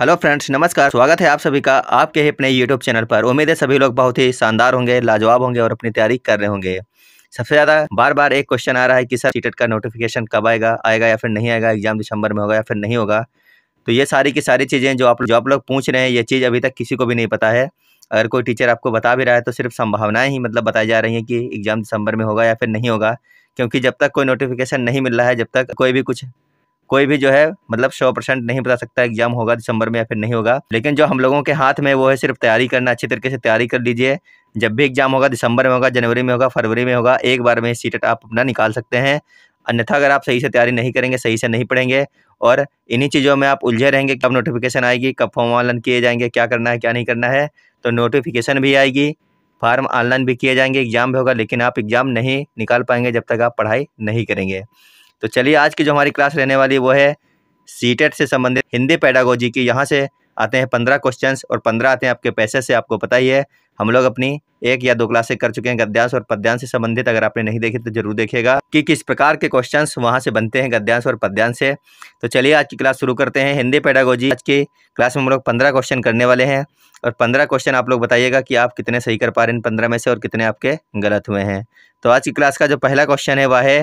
hello friends नमस्कार स्वागत है आप सभी का आपके अपने यूट्यूब चैनल पर उम्मीद है सभी लोग बहुत ही शानदार होंगे लाजवाब होंगे और अपनी तैयारी कर रहे होंगे सबसे ज़्यादा बार बार एक क्वेश्चन आ रहा है कि सर सीटेट का नोटिफिकेशन कब आएगा आएगा या फिर नहीं आएगा एग्जाम दिसंबर में होगा या फिर नहीं होगा तो ये सारी की सारी चीज़ें जो आप जो आप लोग पूछ रहे हैं ये चीज़ अभी तक किसी को भी नहीं पता है अगर कोई टीचर आपको बता भी रहा है तो सिर्फ संभावनाएँ ही मतलब बताई जा रही हैं कि एग्ज़ाम दिसंबर में होगा या फिर नहीं होगा क्योंकि जब तक कोई नोटिफिकेशन नहीं मिल रहा है जब तक कोई भी कुछ कोई भी जो है मतलब सौ परसेंट नहीं बता सकता एग्जाम होगा दिसंबर में या फिर नहीं होगा लेकिन जो हम लोगों के हाथ में वो है सिर्फ तैयारी करना अच्छी तरीके से तैयारी कर लीजिए जब भी एग्जाम होगा दिसंबर में होगा जनवरी में होगा फरवरी में होगा एक बार में सीटेट आप अपना निकाल सकते हैं अन्यथा अगर आप सही से तैयारी नहीं करेंगे सही से नहीं पढ़ेंगे और इन्हीं चीज़ों में आप उलझे रहेंगे कब नोटिफिकेशन आएगी कब फॉर्म ऑनलाइन किए जाएंगे क्या करना है क्या नहीं करना है तो नोटिफिकेशन भी आएगी फॉर्म ऑनलाइन भी किए जाएंगे एग्ज़ाम भी होगा लेकिन आप एग्ज़ाम नहीं निकाल पाएंगे जब तक आप पढ़ाई नहीं करेंगे तो चलिए आज की जो हमारी क्लास रहने वाली वो है सीटेट e से संबंधित हिंदी पैडागोजी की यहाँ से आते हैं पंद्रह क्वेश्चन और पंद्रह आते हैं आपके पैसे से आपको पता ही है हम लोग अपनी एक या दो क्लासें कर चुके हैं गद्यांश और पद्यांश से संबंधित अगर आपने नहीं देखे तो जरूर देखेगा कि किस प्रकार के क्वेश्चंस वहां से बनते हैं गद्यांश और पद्यांश से तो चलिए आज की क्लास शुरू करते हैं हिंदी पैडागोजी आज की क्लास में हम लोग पंद्रह क्वेश्चन करने वाले हैं और पंद्रह क्वेश्चन आप लोग बताइएगा कि आप कितने सही कर पा रहे हैं पंद्रह में से और कितने आपके गलत हुए हैं तो आज की क्लास का जो पहला क्वेश्चन है वह है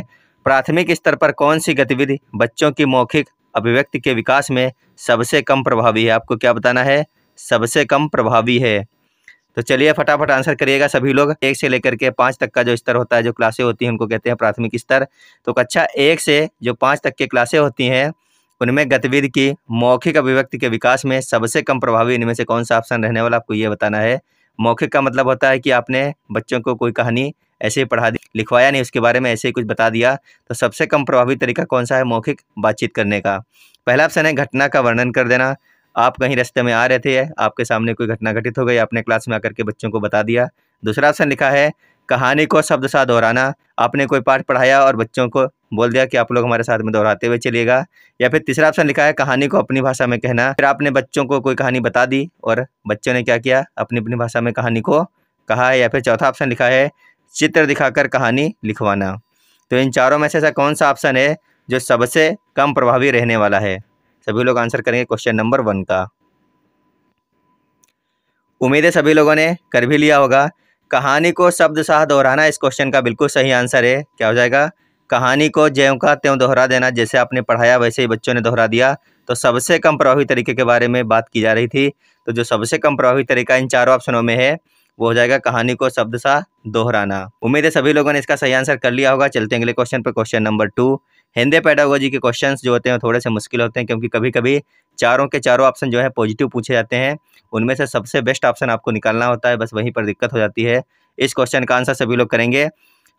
प्राथमिक स्तर पर कौन सी गतिविधि बच्चों की मौखिक अभिव्यक्ति के विकास में सबसे कम प्रभावी है आपको क्या बताना है सबसे कम प्रभावी है तो चलिए फटाफट आंसर करिएगा सभी लोग एक से लेकर के पाँच तक का जो स्तर होता है जो क्लासें होती हैं उनको कहते हैं प्राथमिक स्तर तो कक्षा एक से जो पाँच तक के क्लासें होती हैं उनमें गतिविधि की मौखिक अभिव्यक्ति के विकास में सबसे कम प्रभावी इनमें से कौन सा ऑप्शन रहने वाला आपको ये बताना है मौखिक का मतलब होता है कि आपने बच्चों को कोई कहानी ऐसे ही पढ़ा लिखवाया नहीं उसके बारे में ऐसे ही कुछ बता दिया तो सबसे कम प्रभावी तरीका कौन सा है मौखिक बातचीत करने का पहला ऑप्शन है घटना का वर्णन कर देना आप कहीं रास्ते में आ रहे थे आपके सामने कोई घटना घटित हो गई आपने क्लास में आकर के बच्चों को बता दिया दूसरा ऑप्शन लिखा है कहानी को शब्द सा दोहराना आपने कोई पाठ पढ़ाया और बच्चों को बोल दिया कि आप लोग हमारे साथ में दोहराते हुए चलिएगा या फिर तीसरा ऑप्शन लिखा है कहानी को अपनी भाषा में कहना फिर आपने बच्चों को कोई कहानी बता दी और बच्चों ने क्या किया अपनी अपनी भाषा में कहानी को कहा है या फिर चौथा ऑप्शन लिखा है चित्र दिखाकर कहानी लिखवाना तो इन चारों में से ऐसा कौन सा ऑप्शन है जो सबसे कम प्रभावी रहने वाला है सभी लोग आंसर करेंगे क्वेश्चन नंबर वन का उम्मीद है सभी लोगों ने कर भी लिया होगा कहानी को शब्द शाह दोहराना इस क्वेश्चन का बिल्कुल सही आंसर है क्या हो जाएगा कहानी को ज्यों का त्यों दोहरा देना जैसे आपने पढ़ाया वैसे ही बच्चों ने दोहरा दिया तो सबसे कम प्रभावी तरीके के बारे में बात की जा रही थी तो जो सबसे कम प्रभावी तरीका इन चारों ऑप्शनों में है वो हो जाएगा कहानी को शब्द सा दोहराना उम्मीद है सभी लोगों ने इसका सही आंसर कर लिया होगा चलते हैं अगले क्वेश्चन पर question number two Hindi pedagogy के क्वेश्चन जो होते हैं थोड़े से मुश्किल होते हैं क्योंकि कभी कभी चारों के चारों ऑप्शन जो है पॉजिटिव पूछे जाते हैं उनमें से सबसे बेस्ट ऑप्शन आपको निकालना होता है बस वहीं पर दिक्कत हो जाती है इस क्वेश्चन का आंसर सभी लोग करेंगे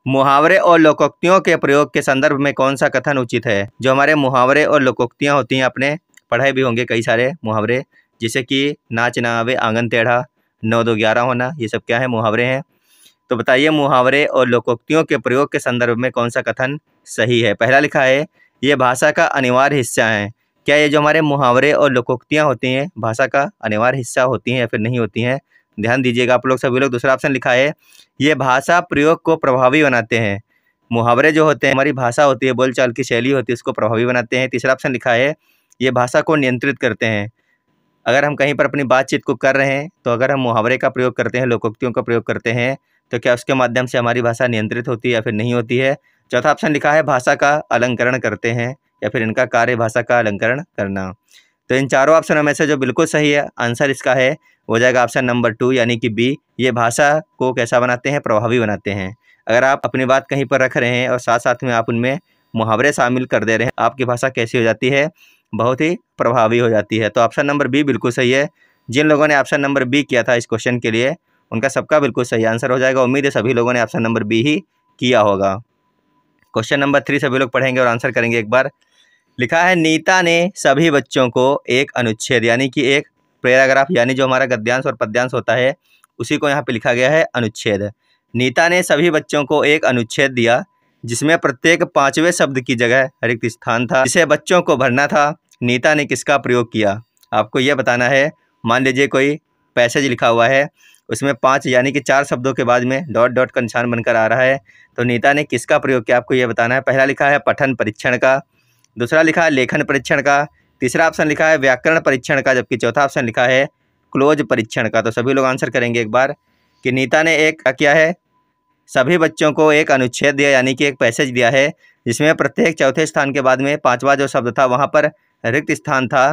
मुहावरे और लोकोक्तियों के प्रयोग के संदर्भ में कौन सा कथन उचित है जो हमारे मुहावरे और लोकोक्तियाँ होती हैं अपने पढ़ाई भी होंगे कई सारे मुहावरे जैसे कि नाच ना आवे आंगन टेढ़ा नौ दो ग्यारह होना ये सब क्या है मुहावरे हैं तो बताइए मुहावरे और लोकोक्तियों के प्रयोग के संदर्भ में कौन सा कथन सही है पहला लिखा है ये भाषा का अनिवार्य हिस्सा है क्या ये जो हमारे मुहावरे और लोकोक्तियाँ होती हैं भाषा का अनिवार्य हिस्सा होती हैं या फिर नहीं होती हैं ध्यान दीजिएगा आप लोग सभी लोग दूसरा ऑप्शन लिखा है ये भाषा प्रयोग को प्रभावी बनाते हैं मुहावरे जो होते हैं हमारी भाषा होती है बोलचाल की शैली होती है उसको प्रभावी बनाते हैं तीसरा ऑप्शन लिखा है ये भाषा को नियंत्रित करते हैं अगर हम कहीं पर अपनी बातचीत को कर रहे हैं तो अगर हम मुहावरे का प्रयोग करते हैं लोकोक्तियों का प्रयोग करते हैं तो क्या उसके माध्यम से हमारी भाषा नियंत्रित होती है या फिर नहीं होती है चौथा ऑप्शन लिखा है भाषा का अलंकरण करते हैं या फिर इनका कार्य भाषा का अलंकरण करना तो इन चारों ऑप्शनों में से जो बिल्कुल सही है आंसर इसका है वो जाएगा ऑप्शन नंबर टू यानी कि बी ये भाषा को कैसा बनाते हैं प्रभावी बनाते हैं अगर आप अपनी बात कहीं पर रख रहे हैं और साथ साथ में आप उनमें मुहावरे शामिल कर दे रहे हैं आपकी भाषा कैसी हो जाती है बहुत ही प्रभावी हो जाती है तो ऑप्शन नंबर बी बिल्कुल सही है जिन लोगों ने ऑप्शन नंबर बी किया था इस क्वेश्चन के लिए उनका सबका बिल्कुल सही आंसर हो जाएगा उम्मीद है सभी लोगों ने ऑप्शन नंबर बी ही किया होगा क्वेश्चन नंबर थ्री सभी लोग पढ़ेंगे और आंसर करेंगे एक बार लिखा है नीता ने सभी बच्चों को एक अनुच्छेद यानी कि एक पैराग्राफ यानी जो हमारा गद्यांश और पद्यांश होता है उसी को यहाँ पे लिखा गया है अनुच्छेद नीता ने सभी बच्चों को एक अनुच्छेद दिया जिसमें प्रत्येक पांचवें शब्द की जगह रिक्त स्थान था जिसे बच्चों को भरना था नीता ने किसका प्रयोग किया आपको यह बताना है मान लीजिए कोई पैसेज लिखा हुआ है उसमें पाँच यानी कि चार शब्दों के बाद में डॉट डॉट का निशान बनकर आ रहा है तो नीता ने किसका प्रयोग किया आपको यह बताना है पहला लिखा है पठन परीक्षण का दूसरा लिखा है लेखन परीक्षण का तीसरा ऑप्शन लिखा है व्याकरण परीक्षण का जबकि चौथा ऑप्शन लिखा है क्लोज परीक्षण का तो सभी लोग आंसर करेंगे एक बार कि नीता ने एक क्या किया है सभी बच्चों को एक अनुच्छेद दिया यानी कि एक पैसेज दिया है जिसमें प्रत्येक चौथे स्थान के बाद में पाँचवा जो शब्द था वहाँ पर रिक्त स्थान था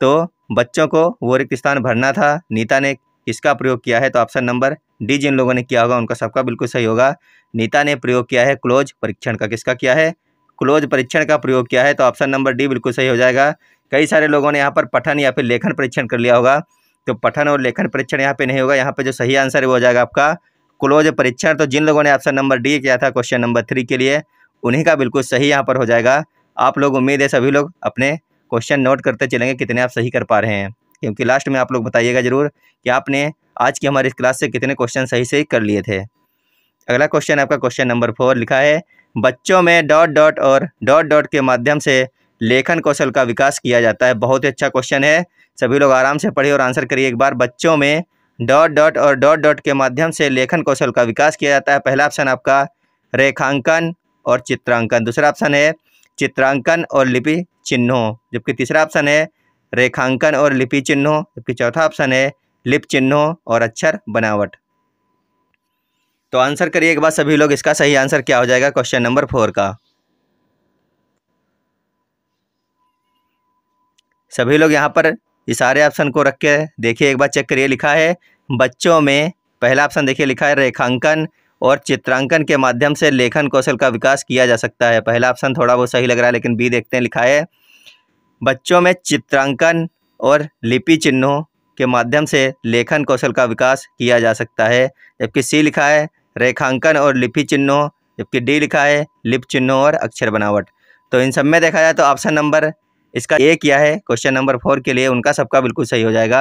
तो बच्चों को वो रिक्त स्थान भरना था नीता ने किसका प्रयोग किया है तो ऑप्शन नंबर डी जिन लोगों ने किया होगा उनका सबका बिल्कुल सही होगा नीता ने प्रयोग किया है क्लोज परीक्षण का किसका किया है क्लोज परीक्षण का प्रयोग किया है तो ऑप्शन नंबर डी बिल्कुल सही हो जाएगा कई सारे लोगों ने यहाँ पर पठन या फिर लेखन परीक्षण कर लिया होगा तो पठन और लेखन परीक्षण यहाँ पे नहीं होगा यहाँ पे जो सही आंसर है वो हो जाएगा आपका क्लोज परीक्षण तो जिन लोगों ने ऑप्शन नंबर डी किया था क्वेश्चन नंबर थ्री के लिए उन्हीं का बिल्कुल सही यहाँ पर हो जाएगा आप लोग उम्मीद है सभी लोग अपने क्वेश्चन नोट करते चलेंगे कितने आप सही कर पा रहे हैं क्योंकि लास्ट में आप लोग बताइएगा ज़रूर कि आपने आज की हमारी इस क्लास से कितने क्वेश्चन सही सही कर लिए थे अगला क्वेश्चन आपका क्वेश्चन नंबर फोर लिखा है बच्चों में डॉट डॉट और डॉट डॉट के माध्यम से लेखन कौशल का विकास किया जाता है बहुत ही अच्छा क्वेश्चन है सभी लोग आराम से पढ़िए और आंसर करिए एक बार बच्चों में डॉट डॉट और डॉट डॉट के माध्यम से लेखन कौशल का विकास किया जाता है पहला ऑप्शन आपका रेखांकन और चित्रांकन दूसरा ऑप्शन है चित्रांकन और लिपि चिन्हों जबकि तीसरा ऑप्शन है रेखांकन और लिपि चिन्हों जबकि चौथा ऑप्शन है लिप चिन्हों और अक्षर बनावट तो आंसर करिए एक बार सभी लोग इसका सही आंसर क्या हो जाएगा क्वेश्चन नंबर फोर का सभी लोग यहाँ पर ये सारे ऑप्शन को रख के देखिए एक बार चेक करिए लिखा है बच्चों में पहला ऑप्शन देखिए लिखा है रेखांकन और चित्रांकन के माध्यम से लेखन कौशल का विकास किया जा सकता है पहला ऑप्शन थोड़ा बहुत सही लग रहा है लेकिन बी देखते हैं लिखा है बच्चों में चित्रांकन और लिपि चिन्हों के माध्यम से लेखन कौशल का विकास किया जा सकता है जबकि सी लिखा है रेखांकन और लिपि चिन्हों जबकि डी लिखा है लिप चिन्हों और अक्षर बनावट तो इन सब में देखा जाए तो ऑप्शन नंबर इसका ए किया है क्वेश्चन नंबर फोर के लिए उनका सबका बिल्कुल सही हो जाएगा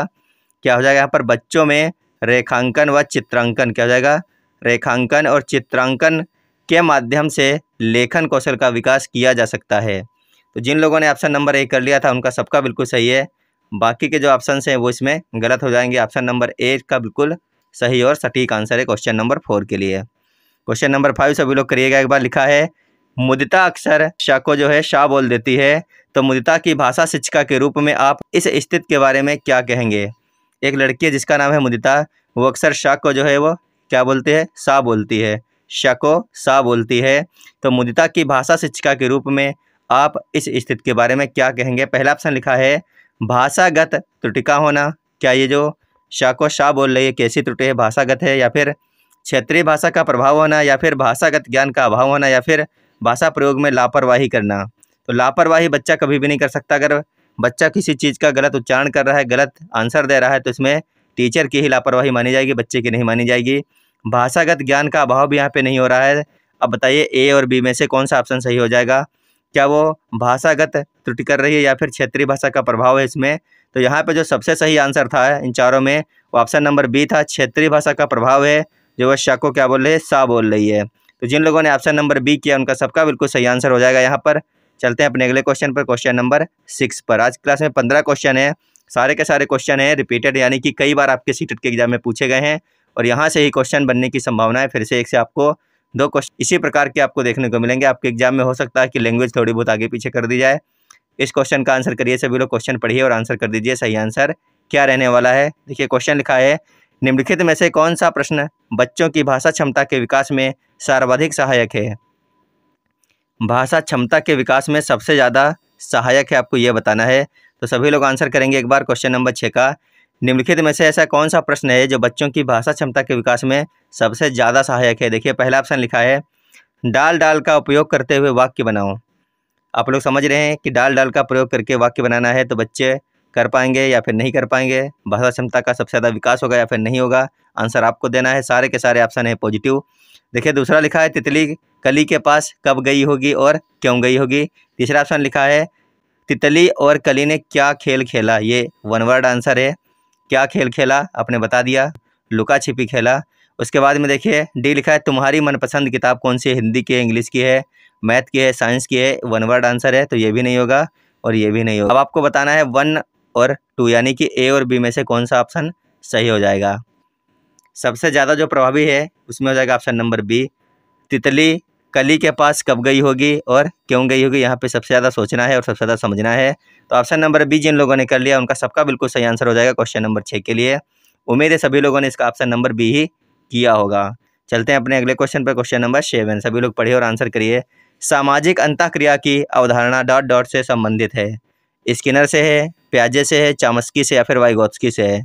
क्या हो जाएगा यहाँ पर बच्चों में रेखांकन व चित्रांकन क्या हो जाएगा रेखांकन और चित्रांकन के माध्यम से लेखन कौशल का विकास किया जा सकता है तो जिन लोगों ने ऑप्शन नंबर ए कर लिया था उनका सबका बिल्कुल सही है बाकी के जो ऑप्शन हैं वो इसमें गलत हो जाएंगे ऑप्शन नंबर ए का बिल्कुल सही और सटीक आंसर है क्वेश्चन नंबर फोर के लिए क्वेश्चन नंबर फाइव सभी लोग करिएगा एक बार लिखा है मुदिता अक्सर शाह को जो है शाह बोल देती है तो मुदिता की भाषा शिक्षिका के रूप में आप इस स्थिति के बारे में क्या कहेंगे एक लड़की है जिसका नाम है मुदिता वो अक्सर शाह को जो है वो क्या बोलती है सा बोलती है शको सा बोलती है तो मुदिता की भाषा शिक्षिका के रूप में आप इस स्थिति के बारे में क्या कहेंगे पहला ऑप्शन लिखा है भाषागत त्रुटिका होना क्या ये जो को शाह बोल रही है कैसी त्रुटि है भाषागत है या फिर क्षेत्रीय भाषा का प्रभाव होना या फिर भाषागत ज्ञान का अभाव होना या फिर भाषा प्रयोग में लापरवाही करना तो लापरवाही बच्चा कभी भी नहीं कर सकता अगर बच्चा किसी चीज़ का गलत उच्चारण कर रहा है गलत आंसर दे रहा है तो इसमें टीचर की ही लापरवाही मानी जाएगी बच्चे की नहीं मानी जाएगी भाषागत ज्ञान का अभाव भी यहाँ पे नहीं हो रहा है अब बताइए ए और बी में से कौन सा ऑप्शन सही हो जाएगा क्या वो भाषागत त्रुटि कर रही है या फिर क्षेत्रीय भाषा का प्रभाव है इसमें तो यहाँ पे जो सबसे सही आंसर था इन चारों में वो ऑप्शन नंबर बी था क्षेत्रीय भाषा का प्रभाव है जो वह को क्या बोल रही है सा बोल रही है तो जिन लोगों ने ऑप्शन नंबर बी किया उनका सबका बिल्कुल सही आंसर हो जाएगा यहाँ पर चलते हैं अपने अगले क्वेश्चन पर क्वेश्चन नंबर सिक्स पर आज क्लास में पंद्रह क्वेश्चन है सारे के सारे क्वेश्चन हैं रिपीटेड यानी कि कई बार आपके सीटेट के एग्जाम में पूछे गए हैं और यहाँ से ही क्वेश्चन बनने की संभावना है फिर से एक से आपको दो क्वेश्चन इसी प्रकार के आपको देखने को मिलेंगे आपके एग्जाम में हो सकता है कि लैंग्वेज थोड़ी बहुत आगे पीछे कर दी जाए इस क्वेश्चन का आंसर करिए सभी लोग क्वेश्चन पढ़िए और आंसर कर दीजिए सही आंसर क्या रहने वाला है देखिए क्वेश्चन लिखा है निम्नलिखित में से कौन सा प्रश्न बच्चों की भाषा क्षमता के विकास में सर्वाधिक सहायक है भाषा क्षमता के विकास में सबसे ज़्यादा सहायक है आपको यह बताना है तो सभी लोग आंसर करेंगे एक बार क्वेश्चन नंबर छः का निम्नलिखित में से ऐसा कौन सा प्रश्न है जो बच्चों की भाषा क्षमता के विकास में सबसे ज़्यादा सहायक है देखिए पहला ऑप्शन लिखा है डाल डाल का उपयोग करते हुए वाक्य बनाओ आप लोग समझ रहे हैं कि डाल डाल का प्रयोग करके वाक्य बनाना है तो बच्चे कर पाएंगे या फिर नहीं कर पाएंगे भाषा क्षमता का सबसे ज़्यादा विकास होगा या फिर नहीं होगा आंसर आपको देना है सारे के सारे ऑप्शन है पॉजिटिव देखिए दूसरा लिखा है तितली कली के पास कब गई होगी और क्यों गई होगी तीसरा ऑप्शन लिखा है तितली और कली ने क्या खेल खेला ये वन वर्ड आंसर है क्या खेल खेला आपने बता दिया लुका छिपी खेला उसके बाद में देखिए डी लिखा है तुम्हारी मनपसंद किताब कौन सी हिंदी की है इंग्लिश की है मैथ की है साइंस की है वन वर्ड आंसर है तो ये भी नहीं होगा और ये भी नहीं होगा अब आपको बताना है वन और टू यानी कि ए और बी में से कौन सा ऑप्शन सही हो जाएगा सबसे ज़्यादा जो प्रभावी है उसमें हो जाएगा ऑप्शन नंबर बी तितली कली के पास कब गई होगी और क्यों गई होगी यहाँ पे सबसे ज़्यादा सोचना है और सबसे ज़्यादा समझना है तो ऑप्शन नंबर बी जिन लोगों ने कर लिया उनका सबका बिल्कुल सही आंसर हो जाएगा क्वेश्चन नंबर छः के लिए उम्मीद है सभी लोगों ने इसका ऑप्शन नंबर बी ही किया होगा चलते हैं अपने अगले क्वेश्चन पर क्वेश्चन नंबर सेवन सभी लोग पढ़िए और आंसर करिए सामाजिक अंतःक्रिया की अवधारणा डॉट डॉट से संबंधित है स्किनर से है प्याजे से है चामस्की से या फिर वाइगोत्सकी से है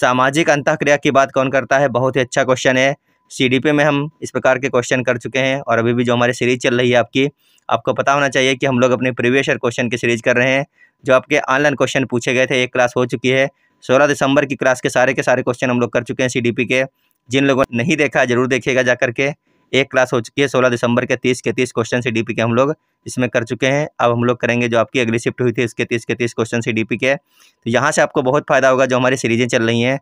सामाजिक अंतःक्रिया की बात कौन करता है बहुत ही अच्छा क्वेश्चन है सी में हम इस प्रकार के क्वेश्चन कर चुके हैं और अभी भी जो हमारी सीरीज चल रही है आपकी आपको पता होना चाहिए कि हम लोग अपने प्रीवियस ईयर क्वेश्चन की सीरीज कर रहे हैं जो आपके ऑनलाइन क्वेश्चन पूछे गए थे एक क्लास हो चुकी है सोलह दिसंबर की क्लास के सारे के सारे क्वेश्चन हम लोग कर चुके हैं सी के जिन लोगों ने नहीं देखा जरूर देखिएगा जा करके एक क्लास हो चुकी है सोलह दिसंबर के तीस के तीस क्वेश्चन सी के हम लोग इसमें कर चुके हैं अब हम लोग करेंगे जो आपकी अगली शिफ्ट हुई थी उसके तीस के तीस क्वेश्चन सी के तो यहाँ से आपको बहुत फायदा होगा जो हमारी सीरीजें चल रही हैं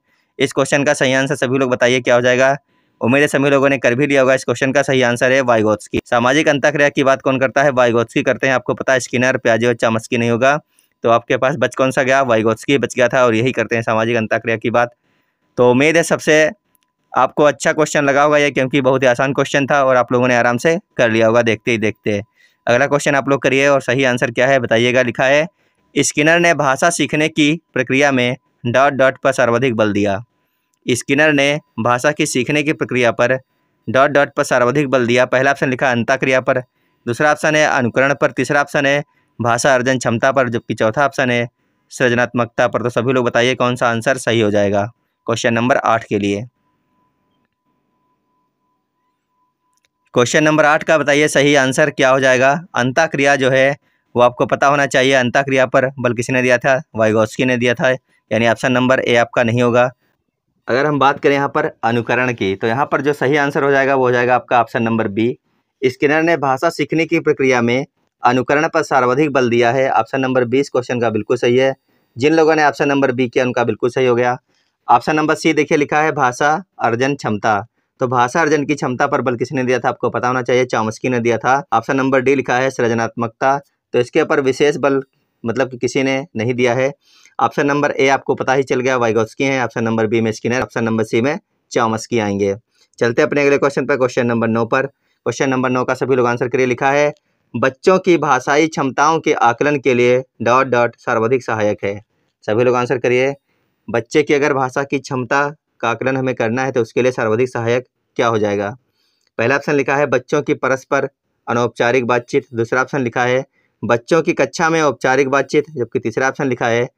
इस क्वेश्चन का सही आंसर सभी लोग बताइए क्या हो जाएगा उम्मीद है सभी लोगों ने कर भी लिया होगा इस क्वेश्चन का सही आंसर है वाइगोत्सकी सामाजिक अंतक्रिया की बात कौन करता है वाइगोत्सकी करते हैं आपको पता है स्किनर प्याजे और चामच की नहीं होगा तो आपके पास बच कौन सा गया वाइगोत्सकी बच गया था और यही करते हैं सामाजिक अंतक्रिया की बात तो उम्मीद है सबसे आपको अच्छा क्वेश्चन लगा होगा यह क्योंकि बहुत ही आसान क्वेश्चन था और आप लोगों ने आराम से कर लिया होगा देखते ही देखते अगला क्वेश्चन आप लोग करिए और सही आंसर क्या है बताइएगा लिखा है स्किनर ने भाषा सीखने की प्रक्रिया में डॉट डॉट पर सर्वाधिक बल दिया स्किनर ने भाषा की सीखने की प्रक्रिया पर डॉट डॉट पर सर्वाधिक बल दिया पहला ऑप्शन लिखा अंताक्रिया पर दूसरा ऑप्शन है अनुकरण पर तीसरा ऑप्शन है भाषा अर्जन क्षमता पर जबकि चौथा ऑप्शन है सृजनात्मकता पर तो सभी लोग बताइए कौन सा आंसर सही हो जाएगा क्वेश्चन नंबर आठ के लिए क्वेश्चन नंबर आठ का बताइए सही आंसर क्या हो जाएगा अंताक्रिया जो है वो आपको पता होना चाहिए अंताक्रिया पर बल किसी ने दिया था वाइगोस्की ने दिया था यानी ऑप्शन नंबर ए आपका नहीं होगा अगर हम बात करें यहाँ पर अनुकरण की तो यहाँ पर जो सही आंसर हो जाएगा वो हो जाएगा आपका ऑप्शन नंबर बी स्किनर ने भाषा सीखने की प्रक्रिया में अनुकरण पर सर्वाधिक बल दिया है ऑप्शन नंबर बी इस क्वेश्चन का बिल्कुल सही है जिन लोगों ने ऑप्शन नंबर बी किया उनका बिल्कुल सही हो गया ऑप्शन नंबर सी देखिए लिखा है भाषा अर्जन क्षमता तो भाषा अर्जन की क्षमता पर बल किसने दिया था आपको पता होना चाहिए चामस्की ने दिया था ऑप्शन नंबर डी लिखा है सृजनात्मकता तो इसके ऊपर विशेष बल मतलब कि किसी ने नहीं दिया है ऑप्शन नंबर ए आपको पता ही चल गया वाइगोस्की हैं ऑप्शन नंबर बी में स्किनर ऑप्शन नंबर सी में चॉमस्की आएंगे चलते अपने अगले क्वेश्चन पर क्वेश्चन नंबर नौ पर क्वेश्चन नंबर नौ का सभी लोग आंसर करिए लिखा है बच्चों की भाषाई क्षमताओं के आकलन के लिए डॉट डॉट सर्वाधिक सहायक है सभी लोग आंसर करिए बच्चे की अगर भाषा की क्षमता का आकलन हमें करना है तो उसके लिए सर्वाधिक सहायक क्या हो जाएगा पहला ऑप्शन लिखा है बच्चों की परस्पर अनौपचारिक बातचीत दूसरा ऑप्शन लिखा है बच्चों की कक्षा में औपचारिक बातचीत जबकि तीसरा ऑप्शन लिखा है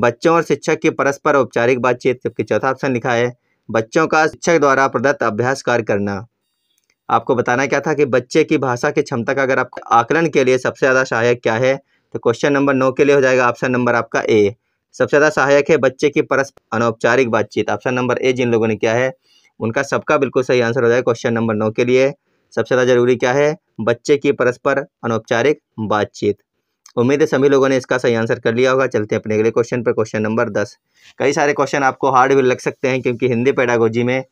बच्चों और शिक्षक की परस्पर औपचारिक बातचीत जबकि चौथा ऑप्शन लिखा है बच्चों का शिक्षक द्वारा प्रदत्त अभ्यास कार्य करना आपको बताना क्या था कि बच्चे की भाषा की क्षमता का अगर आप आकलन के लिए सबसे ज़्यादा सहायक क्या है तो क्वेश्चन नंबर नौ के लिए हो जाएगा ऑप्शन नंबर आपका ए सबसे ज़्यादा सहायक है बच्चे की परस्पर अनौपचारिक बातचीत ऑप्शन नंबर ए जिन लोगों ने किया है उनका सबका बिल्कुल सही आंसर हो जाएगा क्वेश्चन नंबर नौ के लिए सबसे ज़्यादा जरूरी क्या है बच्चे की परस्पर अनौपचारिक बातचीत उम्मीद है सभी लोगों ने इसका सही आंसर कर लिया होगा चलते हैं अपने अगले क्वेश्चन पर क्वेश्चन नंबर दस कई सारे क्वेश्चन आपको हार्ड भी लग सकते हैं क्योंकि हिंदी पैडागोजी में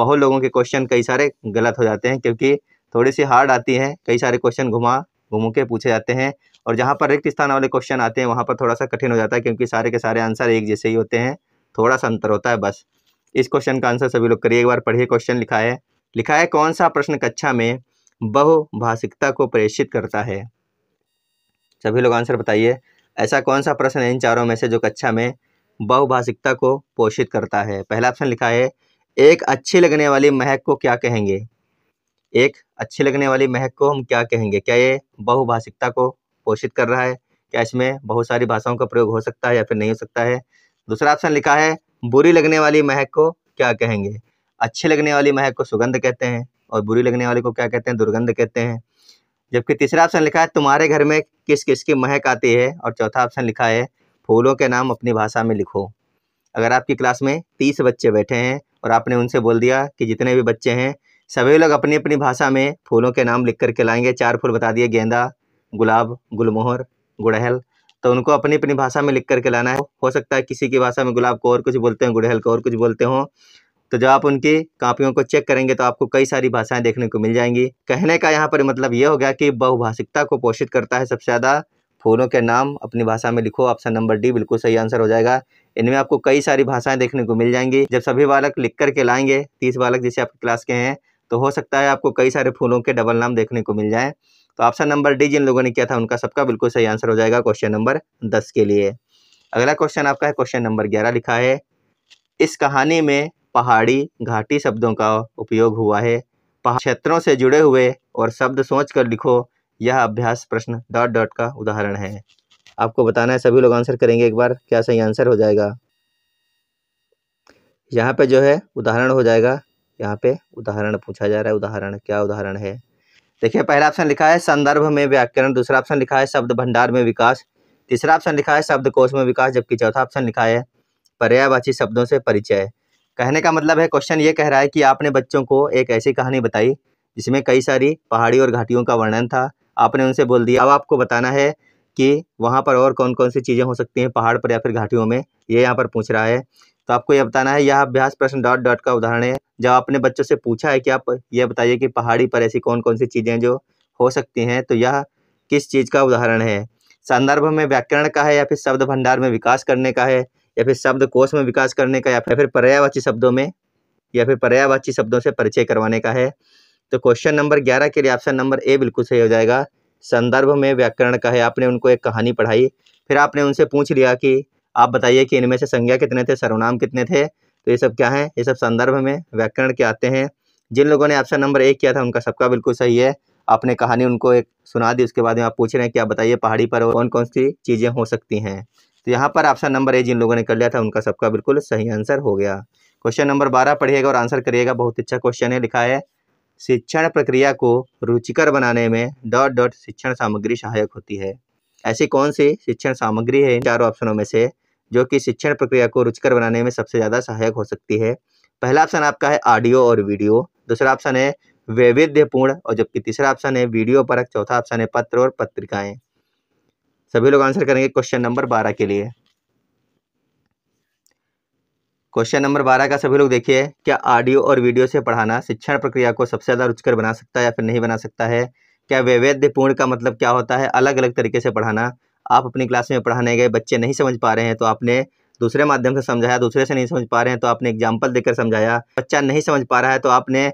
बहुत लोगों के क्वेश्चन कई सारे गलत हो जाते हैं क्योंकि थोड़ी सी हार्ड आती हैं कई सारे क्वेश्चन घुमा घूम के पूछे जाते हैं और जहाँ पर रिक्त स्थान वाले क्वेश्चन आते हैं वहाँ पर थोड़ा सा कठिन हो जाता है क्योंकि सारे के सारे आंसर एक जैसे ही होते हैं थोड़ा सा अंतर होता है बस इस क्वेश्चन का आंसर सभी लोग करिए एक बार पढ़िए क्वेश्चन लिखा है लिखा है कौन सा प्रश्न कक्षा में बहुभाषिकता को प्रेषित करता है सभी लोग आंसर बताइए ऐसा कौन सा प्रश्न है इन चारों में से जो कक्षा में बहुभाषिकता को पोषित करता है पहला ऑप्शन लिखा है एक अच्छी लगने वाली महक को क्या कहेंगे एक अच्छी लगने वाली महक को हम क्या कहेंगे क्या ये बहुभाषिकता को पोषित कर रहा है क्या इसमें बहुत सारी भाषाओं का प्रयोग हो सकता है या फिर नहीं हो सकता है दूसरा ऑप्शन लिखा है बुरी लगने वाली महक को क्या कहेंगे अच्छी लगने वाली महक को सुगंध कहते हैं और बुरी लगने वाली को क्या कहते हैं दुर्गंध कहते हैं जबकि तीसरा ऑप्शन लिखा है तुम्हारे घर में किस किस की महक आती है और चौथा ऑप्शन लिखा है फूलों के नाम अपनी भाषा में लिखो अगर आपकी क्लास में तीस बच्चे बैठे हैं और आपने उनसे बोल दिया कि जितने भी बच्चे हैं सभी लोग अपनी अपनी भाषा में फूलों के नाम लिख करके लाएंगे चार फूल बता दिए गेंदा गुलाब गुलमोहर गुड़हल तो उनको अपनी अपनी भाषा में लिख करके लाना है हो सकता है किसी की भाषा में गुलाब को और कुछ बोलते हैं गुड़हल को और कुछ बोलते हों तो जब आप उनकी कापियों को चेक करेंगे तो आपको कई सारी भाषाएं देखने को मिल जाएंगी कहने का यहाँ पर मतलब ये हो गया कि बहुभाषिकता को पोषित करता है सबसे ज़्यादा फूलों के नाम अपनी भाषा में लिखो ऑप्शन नंबर डी बिल्कुल सही आंसर हो जाएगा इनमें आपको कई सारी भाषाएं देखने को मिल जाएंगी जब सभी बालक लिख करके लाएंगे तीस बालक जैसे आपके क्लास के हैं तो हो सकता है आपको कई सारे फूलों के डबल नाम देखने को मिल जाएँ तो ऑप्शन नंबर डी जिन लोगों ने किया था उनका सबका बिल्कुल सही आंसर हो जाएगा क्वेश्चन नंबर दस के लिए अगला क्वेश्चन आपका है क्वेश्चन नंबर ग्यारह लिखा है इस कहानी में पहाड़ी घाटी शब्दों का उपयोग हुआ है क्षेत्रों से जुड़े हुए और शब्द सोच कर लिखो यह अभ्यास प्रश्न डॉट डॉट का उदाहरण है आपको बताना है सभी लोग आंसर करेंगे एक बार क्या सही आंसर हो जाएगा यहाँ पे जो है उदाहरण हो जाएगा यहाँ पे उदाहरण पूछा जा रहा है उदाहरण क्या उदाहरण है देखिए पहला ऑप्शन लिखा है संदर्भ में व्याकरण दूसरा ऑप्शन लिखा है शब्द भंडार में विकास तीसरा ऑप्शन लिखा है कोश में विकास जबकि चौथा ऑप्शन लिखा है पर्यावाची शब्दों से परिचय कहने का मतलब है क्वेश्चन ये कह रहा है कि आपने बच्चों को एक ऐसी कहानी बताई जिसमें कई सारी पहाड़ी और घाटियों का वर्णन था आपने उनसे बोल दिया अब आपको बताना है कि वहाँ पर और कौन कौन सी चीज़ें हो सकती हैं पहाड़ पर या फिर घाटियों में ये यहाँ पर पूछ रहा है तो आपको ये बताना है यह अभ्यास प्रश्न डॉट डॉट का उदाहरण है जब आपने बच्चों से पूछा है कि आप ये बताइए कि पहाड़ी पर ऐसी कौन कौन सी चीज़ें जो हो सकती हैं तो यह किस चीज़ का उदाहरण है संदर्भ में व्याकरण का है या फिर शब्द भंडार में विकास करने का है या फिर शब्द कोश में विकास करने का या फिर पर्यायवाची शब्दों में या फिर पर्यायवाची शब्दों से परिचय करवाने का है तो क्वेश्चन नंबर ग्यारह के लिए ऑप्शन नंबर ए बिल्कुल सही हो जाएगा संदर्भ में व्याकरण का है आपने उनको एक कहानी पढ़ाई फिर आपने उनसे पूछ लिया कि आप बताइए कि इनमें से संज्ञा कितने थे सर्वनाम कितने थे तो ये सब क्या है ये सब संदर्भ में व्याकरण के आते हैं जिन लोगों ने ऑप्शन नंबर एक किया था उनका सबका बिल्कुल सही है आपने कहानी उनको एक सुना दी उसके बाद में आप पूछ रहे हैं कि आप बताइए पहाड़ी पर कौन कौन सी चीज़ें हो सकती हैं तो यहाँ पर ऑप्शन नंबर ए जिन लोगों ने कर लिया था उनका सबका बिल्कुल सही आंसर हो गया क्वेश्चन नंबर बारह पढ़िएगा और आंसर करिएगा बहुत अच्छा क्वेश्चन है लिखा है शिक्षण प्रक्रिया को रुचिकर बनाने में डॉट डॉट शिक्षण सामग्री सहायक होती है ऐसी कौन सी शिक्षण सामग्री है इन चारों ऑप्शनों में से जो कि शिक्षण प्रक्रिया को रुचिकर बनाने में सबसे ज़्यादा सहायक हो सकती है पहला ऑप्शन आपका है ऑडियो और वीडियो दूसरा ऑप्शन है वैविध्यपूर्ण और जबकि तीसरा ऑप्शन है वीडियो परक चौथा ऑप्शन है पत्र और पत्रिकाएं सभी लोग आंसर करेंगे क्वेश्चन नंबर बारह के लिए क्वेश्चन नंबर बारह का सभी लोग देखिए क्या ऑडियो और वीडियो से पढ़ाना शिक्षण प्रक्रिया को सबसे ज़्यादा रुचकर बना सकता है या फिर नहीं बना सकता है क्या वैवैध्यपूर्ण का मतलब क्या होता है अलग अलग तरीके से पढ़ाना आप अपनी क्लास में पढ़ाने गए बच्चे नहीं समझ पा रहे हैं तो आपने दूसरे माध्यम से समझाया दूसरे से नहीं समझ पा रहे हैं तो आपने एग्जाम्पल देकर समझाया बच्चा नहीं समझ पा रहा है तो आपने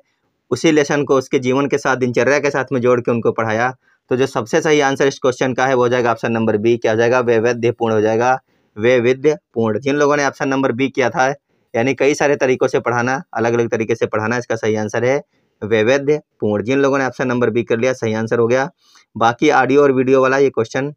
उसी लेसन को उसके जीवन के साथ दिनचर्या के साथ में जोड़ के उनको पढ़ाया तो जो सबसे सही आंसर इस क्वेश्चन का है वो हो जाएगा ऑप्शन नंबर बी क्या हो जाएगा वे पूर्ण हो जाएगा वैविध्य पूर्ण जिन लोगों ने ऑप्शन नंबर बी किया था यानी कई सारे तरीकों से पढ़ाना अलग अलग तरीके से पढ़ाना इसका सही आंसर है वैवैध्य पूर्ण जिन लोगों ने ऑप्शन नंबर बी कर लिया सही आंसर हो गया बाकी ऑडियो और वीडियो वाला ये क्वेश्चन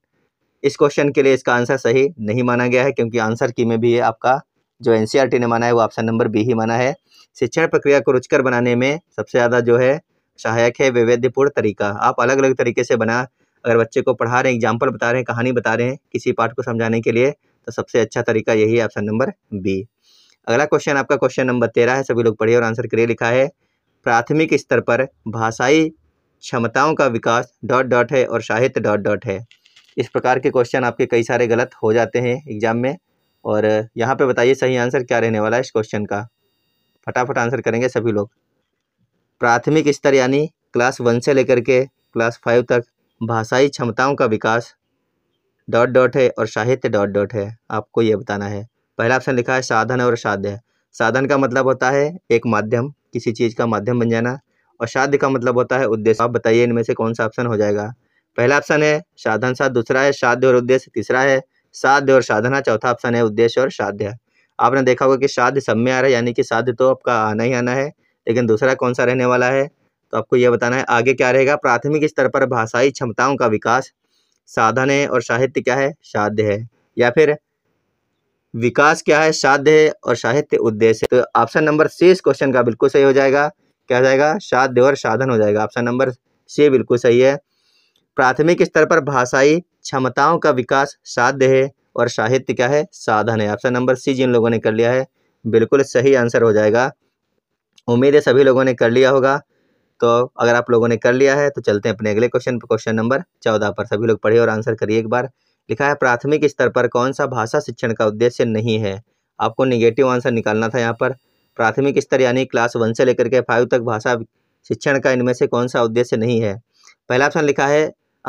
इस क्वेश्चन के लिए इसका आंसर सही नहीं माना गया है क्योंकि आंसर की में भी है आपका जो एन e ने माना है वो ऑप्शन नंबर बी ही माना है शिक्षण प्रक्रिया को रुचकर बनाने में सबसे ज़्यादा जो है सहायक है वैविध्यपूर्ण तरीका आप अलग अलग तरीके से बना अगर बच्चे को पढ़ा रहे हैं एग्जाम्पल बता रहे हैं कहानी बता रहे हैं किसी पार्ट को समझाने के लिए तो सबसे अच्छा तरीका यही है ऑप्शन नंबर बी अगला क्वेश्चन आपका क्वेश्चन नंबर तेरह है सभी लोग पढ़िए और आंसर करिए लिखा है प्राथमिक स्तर पर भाषाई क्षमताओं का विकास डॉट डॉट है और साहित्य डॉट डॉट है इस प्रकार के क्वेश्चन आपके कई सारे गलत हो जाते हैं एग्जाम में और यहाँ पे बताइए सही आंसर क्या रहने वाला है इस क्वेश्चन का फटाफट आंसर करेंगे सभी लोग प्राथमिक स्तर यानी क्लास वन से लेकर के क्लास फाइव तक भाषाई क्षमताओं का विकास डॉट डॉट है और साहित्य डॉट डॉट है आपको ये बताना है पहला ऑप्शन लिखा है साधन और साध्य साधन का मतलब होता है एक माध्यम किसी चीज़ का माध्यम बन जाना और साध्य का मतलब होता है उद्देश्य आप बताइए इनमें से कौन सा ऑप्शन हो जाएगा पहला ऑप्शन है साधन साध दूसरा है साध्य और उद्देश्य तीसरा है साध्य और साधना चौथा ऑप्शन है उद्देश्य और साध्य आपने देखा होगा कि साध्य सब में आ रहा है यानी कि साध्य तो आपका आना ही आना है लेकिन दूसरा कौन सा रहने वाला है तो आपको यह बताना है आगे क्या रहेगा प्राथमिक स्तर पर भाषाई क्षमताओं का विकास साधन है और साहित्य क्या है साध्य है या फिर विकास क्या है साध्य है और साहित्य उद्देश्य तो ऑप्शन नंबर सी इस क्वेश्चन का बिल्कुल सही हो जाएगा क्या हो जाएगा साध्य और साधन हो जाएगा ऑप्शन नंबर सी बिल्कुल सही है प्राथमिक स्तर पर भाषाई क्षमताओं का विकास साध्य है और साहित्य क्या है साधन है ऑप्शन नंबर सी जिन लोगों ने कर लिया है बिल्कुल सही आंसर हो जाएगा उम्मीद है सभी लोगों ने कर लिया होगा तो अगर आप लोगों ने कर लिया है तो चलते हैं अपने अगले क्वेश्चन पर क्वेश्चन नंबर चौदह पर सभी लोग पढ़िए और आंसर करिए एक बार लिखा है प्राथमिक स्तर पर कौन सा भाषा शिक्षण का उद्देश्य नहीं है आपको निगेटिव आंसर निकालना था यहाँ पर प्राथमिक स्तर यानी क्लास वन से लेकर के फाइव तक भाषा शिक्षण का इनमें से कौन सा उद्देश्य नहीं है पहला ऑप्शन लिखा है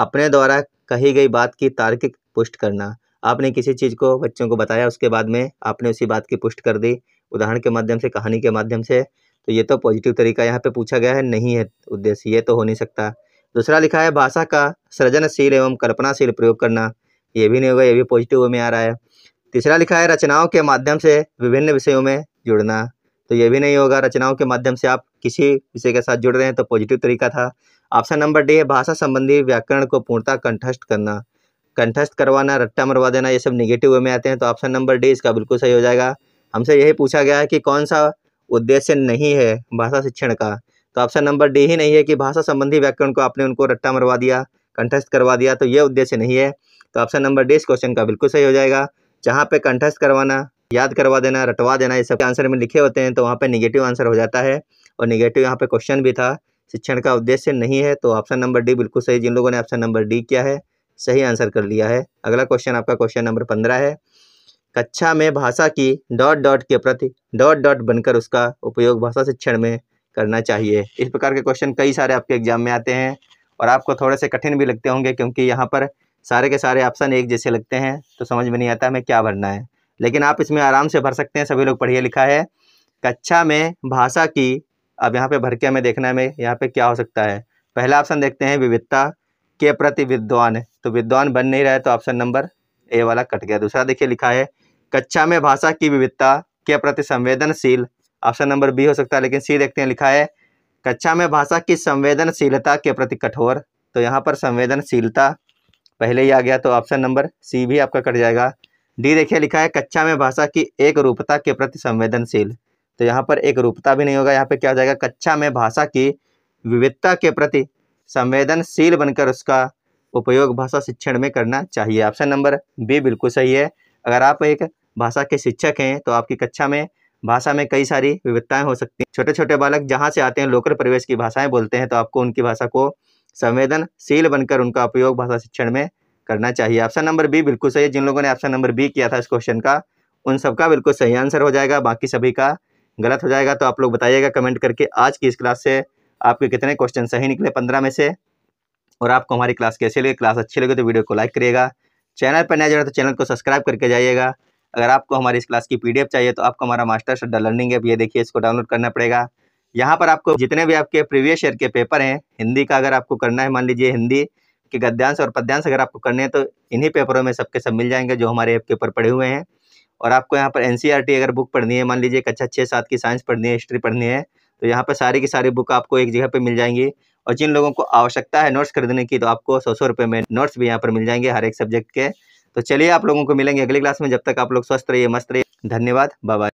अपने द्वारा कही गई बात की तार्किक पुष्ट करना आपने किसी चीज़ को बच्चों को बताया उसके बाद में आपने उसी बात की पुष्ट कर दी उदाहरण के माध्यम से कहानी के माध्यम से तो ये तो पॉजिटिव तरीका यहाँ पे पूछा गया है नहीं है उद्देश्य ये तो हो नहीं सकता दूसरा लिखा है भाषा का सृजनशील एवं कल्पनाशील प्रयोग करना ये भी नहीं होगा ये भी पॉजिटिव में आ रहा है तीसरा लिखा है रचनाओं के माध्यम से विभिन्न विषयों में जुड़ना तो ये भी नहीं होगा रचनाओं के माध्यम से आप किसी विषय के साथ जुड़ रहे हैं तो पॉजिटिव तरीका था ऑप्शन नंबर डी है भाषा संबंधी व्याकरण को पूर्णता कंठस्थ करना कंठस्थ करवाना रट्टा मरवा देना ये सब निगेटिव वे में आते हैं तो ऑप्शन नंबर डी इसका बिल्कुल सही हो जाएगा हमसे यही पूछा गया है कि कौन सा उद्देश्य नहीं है भाषा शिक्षण का तो ऑप्शन नंबर डी ही नहीं है कि भाषा संबंधी व्याकरण को आपने उनको रट्टा मरवा दिया कंठस्थ करवा दिया तो ये उद्देश्य नहीं है तो ऑप्शन नंबर डी इस क्वेश्चन का बिल्कुल सही हो जाएगा जहाँ पे कंठस्थ करवाना याद करवा देना रटवा देना ये सब आंसर में लिखे होते हैं तो वहाँ पे निगेटिव आंसर हो जाता है और निगेटिव यहाँ पे क्वेश्चन भी था शिक्षण का उद्देश्य नहीं है तो ऑप्शन नंबर डी बिल्कुल सही जिन लोगों ने ऑप्शन नंबर डी किया है सही आंसर कर लिया है अगला क्वेश्चन आपका क्वेश्चन नंबर पंद्रह है कक्षा में भाषा की डॉट डॉट के प्रति डॉट डॉट बनकर उसका उपयोग भाषा शिक्षण में करना चाहिए इस प्रकार के क्वेश्चन कई सारे आपके एग्जाम में आते हैं और आपको थोड़े से कठिन भी लगते होंगे क्योंकि यहाँ पर सारे के सारे ऑप्शन एक जैसे लगते हैं तो समझ में नहीं आता हमें क्या भरना है लेकिन आप इसमें आराम से भर सकते हैं सभी लोग पढ़िए लिखा है कक्षा में भाषा की अब यहाँ पे भर के हमें देखना है यहाँ पे क्या हो सकता है पहला ऑप्शन देखते हैं विविधता के प्रति विद्वान तो विद्वान बन नहीं रहा है तो ऑप्शन नंबर ए वाला कट गया दूसरा देखिए लिखा है कक्षा में भाषा की विविधता के प्रति संवेदनशील ऑप्शन नंबर बी हो सकता है लेकिन सी देखते हैं लिखा है कक्षा में भाषा की संवेदनशीलता के प्रति कठोर तो यहाँ पर संवेदनशीलता पहले ही आ गया तो ऑप्शन नंबर सी भी आपका कट जाएगा डी देखिए लिखा है कक्षा में भाषा की एक रूपता के प्रति संवेदनशील तो यहाँ पर एक रूपता भी नहीं होगा यहाँ पे क्या हो जाएगा कक्षा में भाषा की विविधता के प्रति संवेदनशील बनकर उसका उपयोग भाषा शिक्षण में करना चाहिए ऑप्शन नंबर बी बिल्कुल सही है अगर आप एक भाषा के शिक्षक हैं तो आपकी कक्षा में भाषा में कई सारी विविधताएं हो सकती हैं छोटे छोटे बालक जहाँ से आते हैं लोकल परिवेश की भाषाएं बोलते हैं तो आपको उनकी भाषा को संवेदनशील बनकर उनका उपयोग भाषा शिक्षण में करना चाहिए ऑप्शन नंबर बी बिल्कुल सही है जिन लोगों ने ऑप्शन नंबर बी किया था इस क्वेश्चन का उन सबका बिल्कुल सही आंसर हो जाएगा बाकी सभी का गलत हो जाएगा तो आप लोग बताइएगा कमेंट करके आज की इस क्लास से आपके कितने क्वेश्चन सही निकले पंद्रह में से और आपको हमारी क्लास कैसे लगे क्लास अच्छी लगे तो वीडियो को लाइक करिएगा चैनल पर नया जुड़ा तो चैनल को सब्सक्राइब करके जाइएगा अगर आपको हमारी इस क्लास की पीडीएफ चाहिए तो आपको हमारा मास्टर शड्डा लर्निंग ऐप ये देखिए इसको डाउनलोड करना पड़ेगा यहाँ पर आपको जितने भी आपके प्रीवियस ईयर के पेपर हैं हिंदी का अगर आपको करना है मान लीजिए हिंदी के गद्यांश और पद्यांश अगर आपको करने हैं तो इन्हीं पेपरों में सबके सब मिल जाएंगे जो हमारे ऐप के ऊपर पढ़े हुए हैं और आपको यहाँ पर एन e अगर बुक पढ़नी है मान लीजिए कक्षा अच्छा छः सात की साइंस पढ़नी है हिस्ट्री पढ़नी है तो यहाँ पर सारी की सारी बुक आपको एक जगह पर मिल जाएंगी और जिन लोगों को आवश्यकता है नोट्स खरीदने की तो आपको सौ सौ रुपये में नोट्स भी यहाँ पर मिल जाएंगे हर एक सब्जेक्ट के तो चलिए आप लोगों को मिलेंगे अगली क्लास में जब तक आप लोग स्वस्थ रहिए मस्त रहिए धन्यवाद बाबा